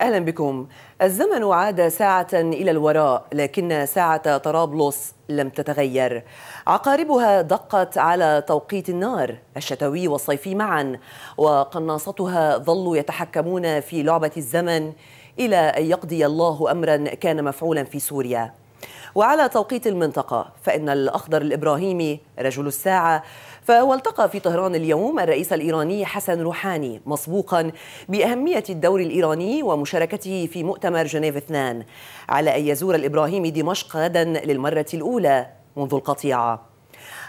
أهلا بكم الزمن عاد ساعة إلى الوراء لكن ساعة طرابلس لم تتغير عقاربها دقت على توقيت النار الشتوي والصيفي معا وقناصتها ظلوا يتحكمون في لعبة الزمن إلى أن يقضي الله أمرا كان مفعولا في سوريا وعلى توقيت المنطقة فإن الأخضر الإبراهيمي رجل الساعة فهو التقى في طهران اليوم الرئيس الإيراني حسن روحاني مسبوقا بأهمية الدور الإيراني ومشاركته في مؤتمر جنيف اثنان على أن يزور الإبراهيمي دمشق غدا للمرة الأولى منذ القطيعة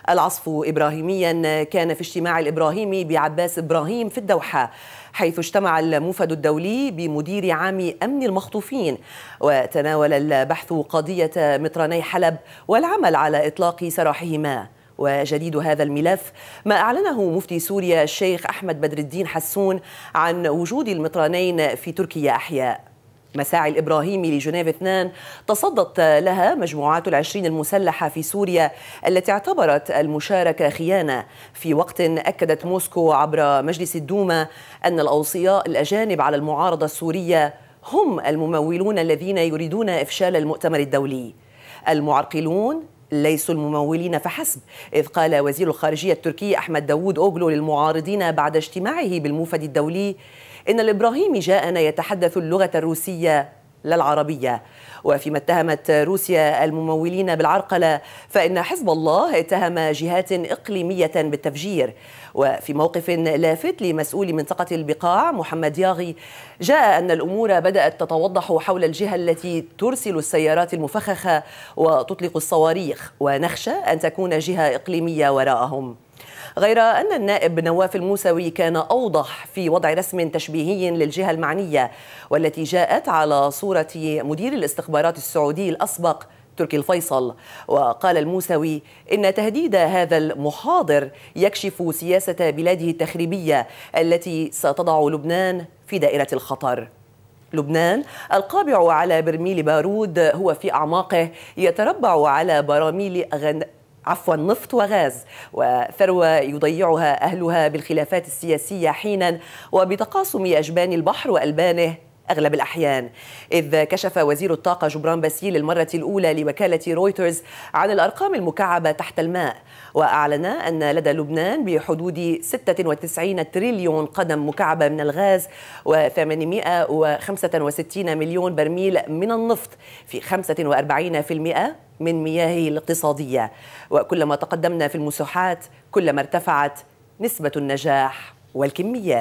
العصف إبراهيميا كان في اجتماع الإبراهيمي بعباس إبراهيم في الدوحة حيث اجتمع الموفد الدولي بمدير عام أمن المخطوفين وتناول البحث قضية مطراني حلب والعمل على إطلاق سراحهما وجديد هذا الملف ما أعلنه مفتي سوريا الشيخ أحمد بدر الدين حسون عن وجود المطرانين في تركيا أحياء مساعي الإبراهيمي لجنيف 2 تصدت لها مجموعات العشرين المسلحة في سوريا التي اعتبرت المشاركة خيانة في وقت أكدت موسكو عبر مجلس الدوما أن الأوصياء الأجانب على المعارضة السورية هم الممولون الذين يريدون إفشال المؤتمر الدولي المعرقلون ليسوا الممولين فحسب إذ قال وزير الخارجية التركي أحمد داوود أوغلو للمعارضين بعد اجتماعه بالموفد الدولي إن الإبراهيمي جاءنا يتحدث اللغة الروسية لا العربية وفيما اتهمت روسيا الممولين بالعرقلة فإن حزب الله اتهم جهات إقليمية بالتفجير وفي موقف لافت لمسؤول منطقة البقاع محمد ياغي جاء أن الأمور بدأت تتوضح حول الجهة التي ترسل السيارات المفخخة وتطلق الصواريخ ونخشى أن تكون جهة إقليمية وراءهم غير أن النائب نواف الموسوي كان أوضح في وضع رسم تشبيهي للجهة المعنية والتي جاءت على صورة مدير الاستخبارات السعودي الأسبق تركي الفيصل وقال الموسوي إن تهديد هذا المحاضر يكشف سياسة بلاده التخريبية التي ستضع لبنان في دائرة الخطر لبنان القابع على برميل بارود هو في أعماقه يتربع على براميل عفوا نفط وغاز وثروة يضيعها أهلها بالخلافات السياسية حينا وبتقاسم أجبان البحر وألبانه أغلب الأحيان إذ كشف وزير الطاقة جبران باسيل للمرة الأولى لوكالة رويترز عن الأرقام المكعبة تحت الماء وأعلن أن لدى لبنان بحدود 96 تريليون قدم مكعبة من الغاز و865 مليون برميل من النفط في 45% من مياهه الاقتصادية وكلما تقدمنا في المسوحات كلما ارتفعت نسبة النجاح والكميات